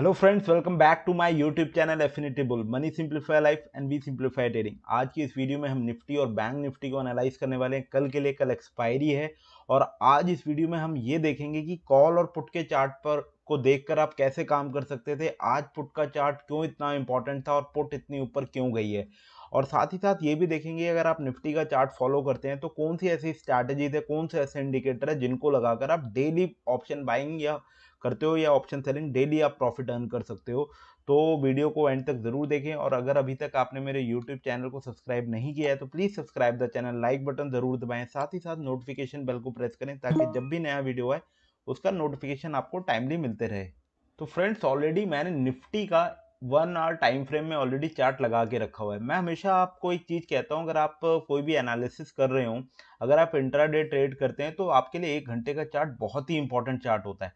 hello friends welcome back to my YouTube channel Affinity Bull Money simplify life and we simplify trading आज की इस video में हम Nifty और bank Nifty को एनालाइज करने वाले हैं कल के लिए कल एक्सपायरी है और आज इस वीडियो में हम ये देखेंगे कि कॉल और पुट के चार्ट पर को देखकर आप कैसे काम कर सकते थे आज पुट का चार्ट क्यों इतना इंपॉर्टेंट था और पुट इतनी ऊपर क्यों गई है और साथ ही साथ ये भी देखेंगे अगर आप निफ्टी का चार्ट फॉलो करते हैं तो कौन सी ऐसी स्ट्रैटेजीज है कौन से ऐसे इंडिकेटर है जिनको लगाकर आप डेली ऑप्शन बाइंग या करते हो या ऑप्शन सेलिंग डेली आप प्रॉफिट अर्न कर सकते हो तो वीडियो को एंड तक ज़रूर देखें और अगर अभी तक आपने मेरे यूट्यूब चैनल को सब्सक्राइब नहीं किया है तो please subscribe the channel like button ज़रूर दबाएं साथ ही साथ नोटिफिकेशन बेल को प्रेस करें ताकि जब भी नया वीडियो आए उसका नोटिफिकेशन आपको टाइमली मिलते रहे तो फ्रेंड्स ऑलरेडी मैंने निफ्टी का वन आवर टाइम फ्रेम में ऑलरेडी चार्ट लगा के रखा हुआ है मैं हमेशा आपको एक चीज़ कहता हूँ अगर आप कोई भी एनालिसिस कर रहे हो अगर आप इंट्राडे ट्रेड करते हैं तो आपके लिए एक घंटे का चार्ट बहुत ही इंपॉर्टेंट चार्ट होता है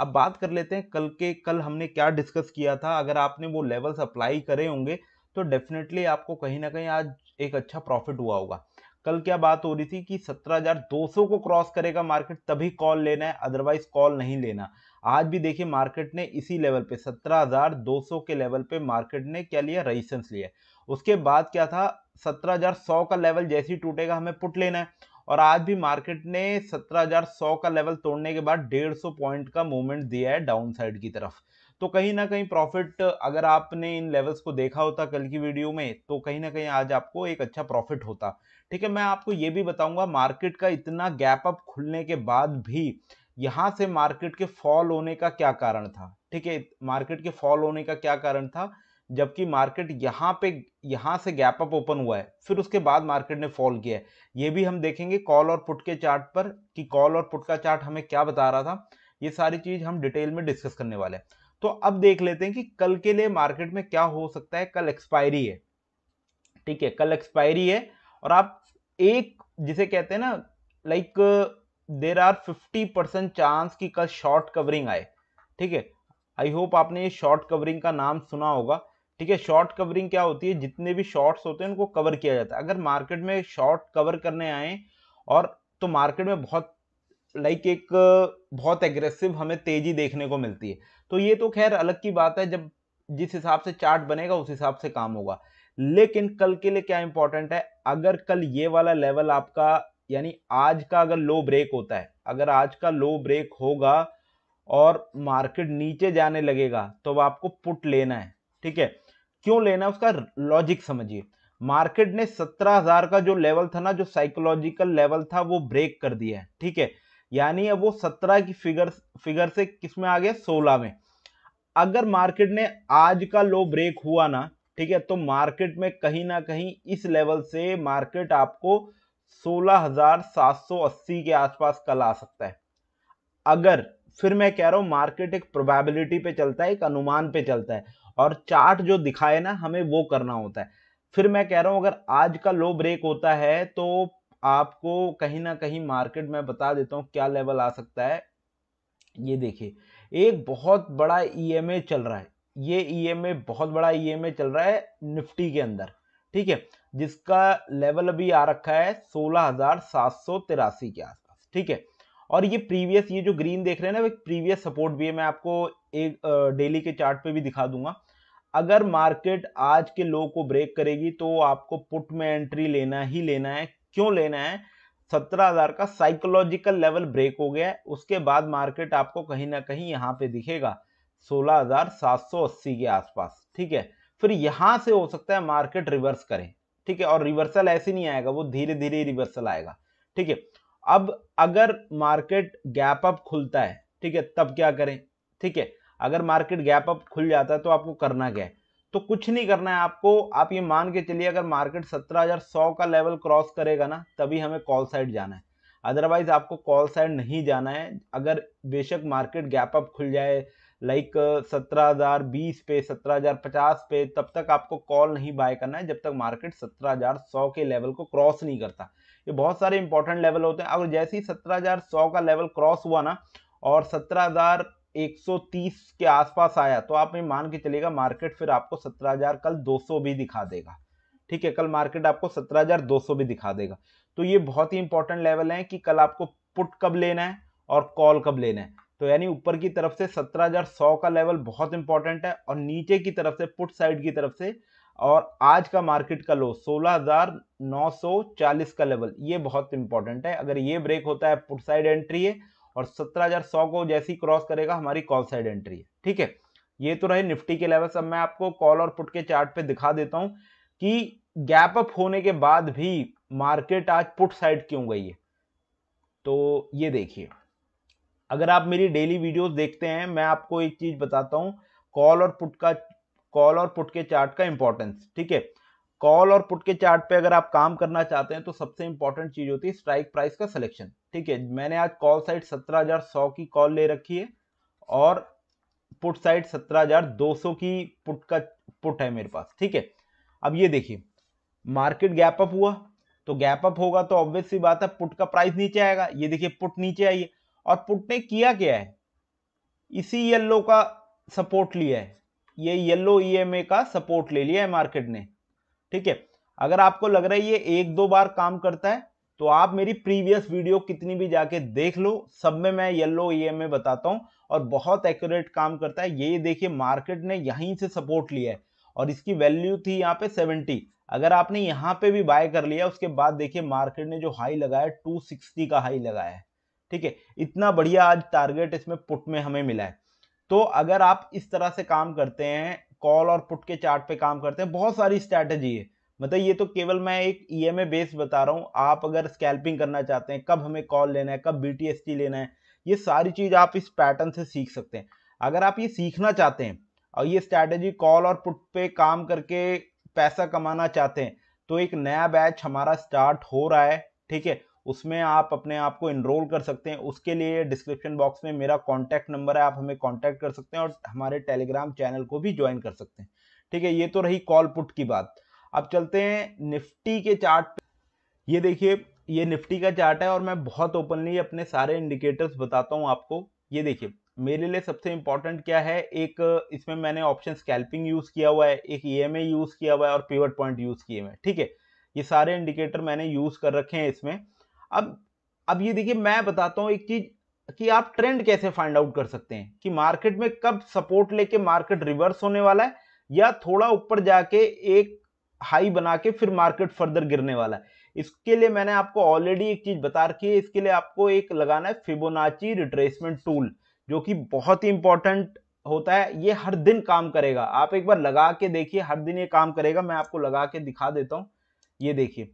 अब बात कर लेते हैं कल के कल हमने क्या डिस्कस किया था अगर आपने वो लेवल्स अप्लाई करे होंगे तो डेफिनेटली आपको कहीं ना कहीं आज एक अच्छा प्रॉफिट हुआ होगा कल क्या बात हो रही थी कि 17,200 को क्रॉस करेगा मार्केट तभी कॉल लेना है अदरवाइज कॉल नहीं लेना आज भी देखिए मार्केट ने इसी लेवल पे 17,200 के लेवल पे मार्केट ने क्या लिया रेजिस्टेंस लिया उसके बाद क्या था 17,100 का लेवल जैसे ही टूटेगा हमें पुट लेना है और आज भी मार्केट ने 17,100 का लेवल तोड़ने के बाद 150 पॉइंट का मूवमेंट दिया है डाउन साइड की तरफ तो कहीं ना कहीं प्रॉफिट अगर आपने इन लेवल्स को देखा होता कल की वीडियो में तो कहीं ना कहीं आज आपको एक अच्छा प्रॉफिट होता ठीक है मैं आपको ये भी बताऊंगा मार्केट का इतना गैप अप खुलने के बाद भी यहाँ से मार्केट के फॉल होने का क्या कारण था ठीक है मार्केट के फॉल होने का क्या कारण था जबकि मार्केट यहाँ पे यहाँ से गैप अप ओपन हुआ है फिर उसके बाद मार्केट ने फॉल किया है ये भी हम देखेंगे कॉल और पुट के चार्ट पर कि कॉल और पुट का चार्ट हमें क्या बता रहा था ये सारी चीज़ हम डिटेल में डिस्कस करने वाले हैं तो अब देख लेते हैं कि कल के लिए मार्केट में क्या हो सकता है कल एक्सपायरी है ठीक है कल एक्सपायरी है और आप एक जिसे कहते हैं ना like there are fifty percent chance कि कल शॉर्ट कवरिंग आए ठीक है आई होप आपने ये शॉर्ट कवरिंग का नाम सुना होगा ठीक है शॉर्ट कवरिंग क्या होती है जितने भी शॉर्ट्स होते हैं उनको कवर किया जाता है अगर मार्केट में शॉर्ट कवर करने आए और तो मार्केट में बहुत लाइक एक बहुत एग्रेसिव हमें तेजी देखने को मिलती है तो ये तो खैर अलग की बात है जब जिस हिसाब से चार्ट बनेगा उस हिसाब से काम होगा लेकिन कल के लिए क्या इंपॉर्टेंट है अगर कल ये वाला लेवल आपका यानी आज का अगर लो ब्रेक होता है अगर आज का लो ब्रेक होगा और मार्केट नीचे जाने लगेगा तो आपको पुट लेना है ठीक है क्यों लेना है उसका लॉजिक समझिए मार्केट ने 17,000 का जो लेवल था ना जो साइकोलॉजिकल लेवल था वो ब्रेक कर दिया है ठीक है यानी अब वो 17 की फिगर फिगर से किस में आ गया 16 में अगर मार्केट ने आज का लो ब्रेक हुआ ना ठीक है तो मार्केट में कहीं ना कहीं इस लेवल से मार्केट आपको 16,780 के आसपास कल आ सकता है अगर फिर मैं कह रहा हूँ मार्केट एक प्रोबेबिलिटी पे चलता है एक अनुमान पे चलता है और चार्ट जो दिखाए ना हमें वो करना होता है फिर मैं कह रहा हूँ अगर आज का लो ब्रेक होता है तो आपको कहीं ना कहीं मार्केट में बता देता हूँ क्या लेवल आ सकता है ये देखिए एक बहुत बड़ा ई e चल रहा है ये ई e बहुत बड़ा ई e चल रहा है निफ्टी के अंदर ठीक है जिसका लेवल अभी आ रखा है सोलह के आसपास ठीक है और ये प्रीवियस ये जो ग्रीन देख रहे हैं ना एक प्रीवियस सपोर्ट भी है मैं आपको एक डेली के चार्ट पे भी दिखा दूंगा अगर मार्केट आज के लो को ब्रेक करेगी तो आपको पुट में एंट्री लेना ही लेना है क्यों लेना है सत्रह हजार का साइकोलॉजिकल लेवल ब्रेक हो गया है उसके बाद मार्केट आपको कहीं ना कहीं यहाँ पे दिखेगा सोलह हजार सात सौ अस्सी के आसपास ठीक है फिर यहाँ से हो सकता है मार्केट रिवर्स करें ठीक है और रिवर्सल ऐसे नहीं आएगा वो धीरे धीरे रिवर्सल आएगा ठीक है अब अगर मार्केट गैप अप खुलता है ठीक है तब क्या करें ठीक है अगर मार्केट गैप अप खुल जाता है तो आपको करना क्या है तो कुछ नहीं करना है आपको आप ये मान के चलिए अगर मार्केट 17,100 का लेवल क्रॉस करेगा ना तभी हमें कॉल साइड जाना है अदरवाइज आपको कॉल साइड नहीं जाना है अगर बेशक मार्केट गैप अप खुल जाए लाइक सत्रह हजार बीस पे सत्रह हजार पचास पे तब तक आपको कॉल नहीं बाय करना है जब तक मार्केट सत्रह हजार सौ के लेवल को क्रॉस नहीं करता ये बहुत सारे इंपॉर्टेंट लेवल होते हैं और जैसे ही सत्रह हजार सौ का लेवल क्रॉस हुआ ना और सत्रह हजार एक सौ तीस के आसपास आया तो आप ये मान के चलेगा मार्केट फिर आपको सत्रह हजार कल दो सौ भी दिखा देगा ठीक है कल मार्केट आपको सत्रह हजार दो सौ भी दिखा देगा तो ये बहुत ही इंपॉर्टेंट लेवल है कि कल आपको पुट कब लेना है और कॉल कब लेना है तो यानी ऊपर की तरफ से 17,100 का लेवल बहुत इंपॉर्टेंट है और नीचे की तरफ से पुट साइड की तरफ से और आज का मार्केट का लो 16,940 का लेवल ये बहुत इंपॉर्टेंट है अगर ये ब्रेक होता है पुट साइड एंट्री है और 17,100 को जैसी क्रॉस करेगा हमारी कॉल साइड एंट्री है ठीक है ये तो रहे निफ्टी के लेवल अब मैं आपको कॉल और पुट के चार्ट पे दिखा देता हूँ कि गैप अप होने के बाद भी मार्केट आज पुट साइड क्यों गई है तो ये देखिए अगर आप मेरी डेली वीडियोस देखते हैं मैं आपको एक चीज़ बताता हूँ कॉल और पुट का कॉल और पुट के चार्ट का इंपॉर्टेंस ठीक है कॉल और पुट के चार्ट पे अगर आप काम करना चाहते हैं तो सबसे इंपॉर्टेंट चीज़ होती है स्ट्राइक प्राइस का सिलेक्शन ठीक है मैंने आज कॉल साइड सत्रह हजार सौ की कॉल ले रखी है और पुट साइड सत्रह हजार दो सौ की पुट का पुट है मेरे पास ठीक है अब ये देखिए मार्केट गैप अप हुआ तो गैप अप होगा तो ऑब्वियस सी बात है पुट का प्राइस नीचे आएगा ये देखिए पुट नीचे आई है और पुट ने किया क्या है इसी येल्लो का सपोर्ट लिया है ये येल्लो ईएमए e का सपोर्ट ले लिया है मार्केट ने ठीक है अगर आपको लग रहा है ये एक दो बार काम करता है तो आप मेरी प्रीवियस वीडियो कितनी भी जाके देख लो सब में मैं येल्लो ईएमए e बताता हूँ और बहुत एक्यूरेट काम करता है ये देखिए मार्केट ने यहीं से सपोर्ट लिया है और इसकी वैल्यू थी यहाँ पे 70 अगर आपने यहाँ पे भी बाय कर लिया उसके बाद देखिए मार्केट ने जो हाई लगाया 260 का हाई लगाया है ठीक है इतना बढ़िया आज टारगेट इसमें पुट में हमें मिला है तो अगर आप इस तरह से काम करते हैं कॉल और पुट के चार्ट पे काम करते हैं बहुत सारी स्ट्रैटेजी है मतलब ये तो केवल मैं एक ई एम बेस बता रहा हूँ आप अगर स्कैल्पिंग करना चाहते हैं कब हमें कॉल लेना है कब बी लेना है ये सारी चीज़ आप इस पैटर्न से सीख सकते हैं अगर आप ये सीखना चाहते हैं और ये स्ट्रैटेजी कॉल और पुट पे काम करके पैसा कमाना चाहते हैं तो एक नया बैच हमारा स्टार्ट हो रहा है ठीक है उसमें आप अपने आप को इनरोल कर सकते हैं उसके लिए डिस्क्रिप्शन बॉक्स में मेरा कॉन्टैक्ट नंबर है आप हमें कॉन्टैक्ट कर सकते हैं और हमारे टेलीग्राम चैनल को भी ज्वाइन कर सकते हैं ठीक है ये तो रही कॉल पुट की बात अब चलते हैं निफ्टी के चार्ट ये देखिए ये निफ्टी का चार्ट है और मैं बहुत ओपनली अपने सारे इंडिकेटर्स बताता हूँ आपको ये देखिए मेरे लिए सबसे इंपॉर्टेंट क्या है एक इसमें मैंने ऑप्शन स्कैल्पिंग यूज़ किया हुआ है एक ई e यूज़ किया हुआ है और पेवर पॉइंट यूज़ किए हुए हैं ठीक है ये सारे इंडिकेटर मैंने यूज़ कर रखे हैं इसमें अब अब ये देखिए मैं बताता हूँ एक चीज कि आप ट्रेंड कैसे फाइंड आउट कर सकते हैं कि मार्केट में कब सपोर्ट लेके मार्केट रिवर्स होने वाला है या थोड़ा ऊपर जाके एक हाई बना के फिर मार्केट फर्दर गिरने वाला है इसके लिए मैंने आपको ऑलरेडी एक चीज बता रखी है इसके लिए आपको एक लगाना है फिबोनाची रिट्रेसमेंट टूल जो कि बहुत ही इंपॉर्टेंट होता है ये हर दिन काम करेगा आप एक बार लगा के देखिए हर दिन ये काम करेगा मैं आपको लगा के दिखा देता हूँ ये देखिए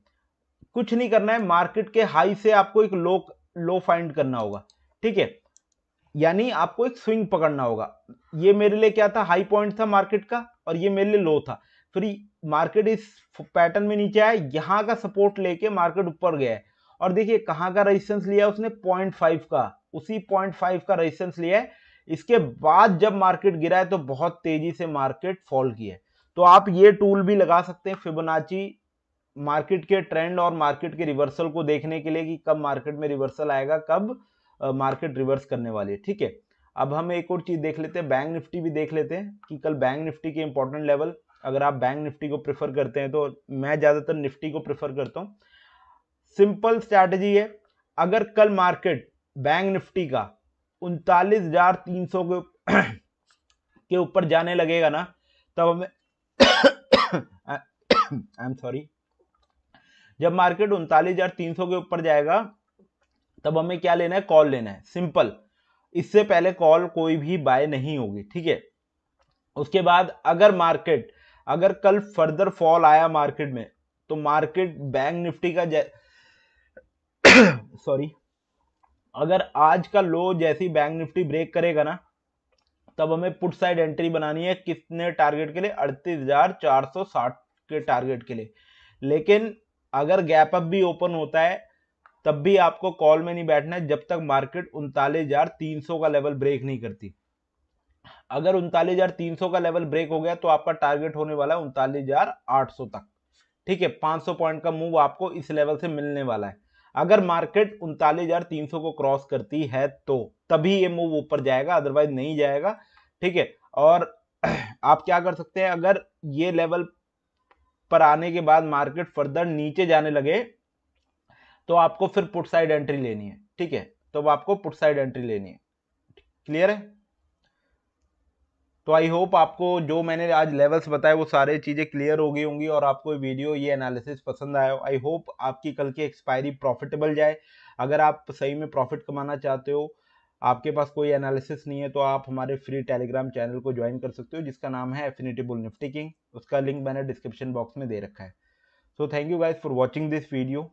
कुछ नहीं करना है मार्केट के हाई से आपको एक लो लो फाइंड करना होगा ठीक है यानी आपको एक स्विंग पकड़ना होगा ये मेरे लिए क्या था हाई पॉइंट था मार्केट का और ये मेरे लिए लो था फिर मार्केट इस पैटर्न में नीचे आया यहाँ का सपोर्ट लेके मार्केट ऊपर गया है और देखिए कहाँ का रेजिस्टेंस लिया उसने पॉइंट फाइव का उसी पॉइंट फाइव का रेजिस्टेंस लिया है इसके बाद जब मार्केट गिरा है तो बहुत तेजी से मार्केट फॉल किया है तो आप ये टूल भी लगा सकते हैं फिबोनाची मार्केट के ट्रेंड और मार्केट के रिवर्सल को देखने के लिए कि कब मार्केट में रिवर्सल आएगा कब मार्केट रिवर्स करने वाली है ठीक है अब हम एक और चीज़ देख लेते हैं बैंक निफ्टी भी देख लेते हैं कि कल बैंक निफ्टी के इंपॉर्टेंट लेवल अगर आप बैंक निफ्टी को प्रेफर करते हैं तो मैं ज़्यादातर निफ्टी को प्रेफर करता हूँ सिंपल स्ट्रैटेजी है अगर कल मार्केट बैंक निफ्टी का उनतालीस हजार तीन सौ के ऊपर जाने लगेगा ना तब हमें आई एम सॉरी जब मार्केट उनतालीस हजार तीन सौ के ऊपर जाएगा तब हमें क्या लेना है कॉल लेना है सिंपल इससे पहले कॉल कोई भी बाय नहीं होगी ठीक है उसके बाद अगर मार्केट अगर कल फर्दर फॉल आया मार्केट में तो मार्केट बैंक निफ्टी का सॉरी अगर आज का लो जैसी बैंक निफ्टी ब्रेक करेगा ना तब हमें पुट साइड एंट्री बनानी है कितने टारगेट के लिए अड़तीस हजार चार सौ साठ के टारगेट के लिए लेकिन अगर गैप अप भी ओपन होता है तब भी आपको कॉल में नहीं बैठना है जब तक मार्केट उनतालीस हजार तीन सौ का लेवल ब्रेक नहीं करती अगर उनतालीस हजार तीन सौ का लेवल ब्रेक हो गया तो आपका टारगेट होने वाला है उनतालीस हजार आठ सौ तक ठीक है पांच सौ पॉइंट का मूव आपको इस लेवल से मिलने वाला है अगर मार्केट उनतालीस हजार तीन सौ को क्रॉस करती है तो तभी ये मूव ऊपर जाएगा अदरवाइज नहीं जाएगा ठीक है और आप क्या कर सकते हैं अगर ये लेवल पर आने के बाद मार्केट फर्दर नीचे जाने लगे तो आपको फिर पुट साइड एंट्री लेनी है ठीक है तो आपको पुट साइड एंट्री लेनी है क्लियर है तो आई होप आपको जो मैंने आज लेवल्स बताए वो सारे चीज़ें क्लियर हो गई होंगी और आपको वीडियो ये एनालिसिस पसंद आया हो आई होप आपकी कल की एक्सपायरी प्रॉफिटेबल जाए अगर आप सही में प्रॉफिट कमाना चाहते हो आपके पास कोई एनालिसिस नहीं है तो आप हमारे फ्री टेलीग्राम चैनल को ज्वाइन कर सकते हो जिसका नाम है एफिनिटी बुल निफ्टी किंग उसका लिंक मैंने डिस्क्रिप्शन बॉक्स में दे रखा है so thank you guys for watching this video